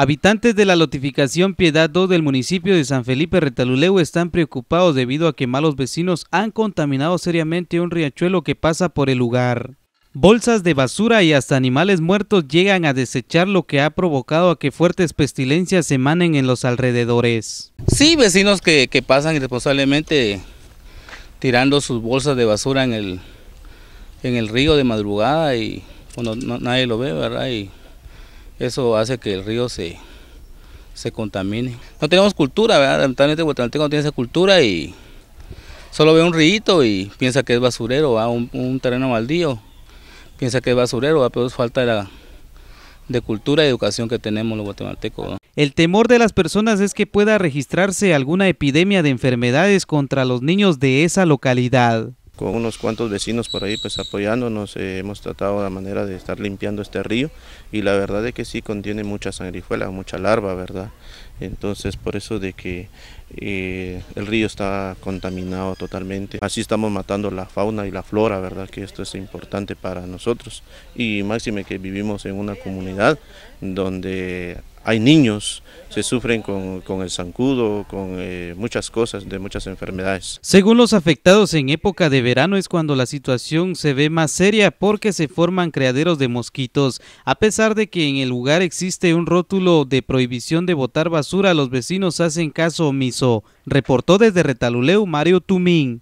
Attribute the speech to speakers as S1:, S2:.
S1: Habitantes de la lotificación Piedad 2 del municipio de San Felipe Retaluleu están preocupados debido a que malos vecinos han contaminado seriamente un riachuelo que pasa por el lugar. Bolsas de basura y hasta animales muertos llegan a desechar lo que ha provocado a que fuertes pestilencias se manen en los alrededores. Sí, vecinos que, pasan
S2: irresponsablemente tirando sus bolsas de basura en el, en el río de madrugada y cuando nadie lo ve, ¿verdad? Y eso hace que el río se, contamine. No tenemos cultura, ¿verdad? Lamentablemente Guatemalteco no tiene esa cultura y solo ve un río y piensa que es basurero, va un, un, terreno baldío, piensa que es basurero, pero es falta de, cultura y educación que tenemos los guatemaltecos.
S1: El temor de las personas es que pueda registrarse alguna epidemia de enfermedades contra
S3: los niños de esa localidad con unos cuantos vecinos por ahí pues apoyándonos, eh, hemos tratado la manera de estar limpiando este río y la verdad es que sí contiene mucha sangrifuela, mucha larva, ¿verdad? Entonces por eso de que eh, el río está contaminado totalmente. Así estamos matando la fauna y la flora, ¿verdad? Que esto es importante para nosotros. Y máxime que vivimos en una comunidad donde hay niños se sufren con, el zancudo, con eh, muchas cosas, de muchas enfermedades.
S1: Según los afectados, en época de verano es cuando la situación se ve más seria porque se forman criaderos de mosquitos. A pesar de que en el lugar existe un rótulo de prohibición de botar basura, los vecinos hacen caso omiso. Reportó desde Retaluleu Mario Tumín.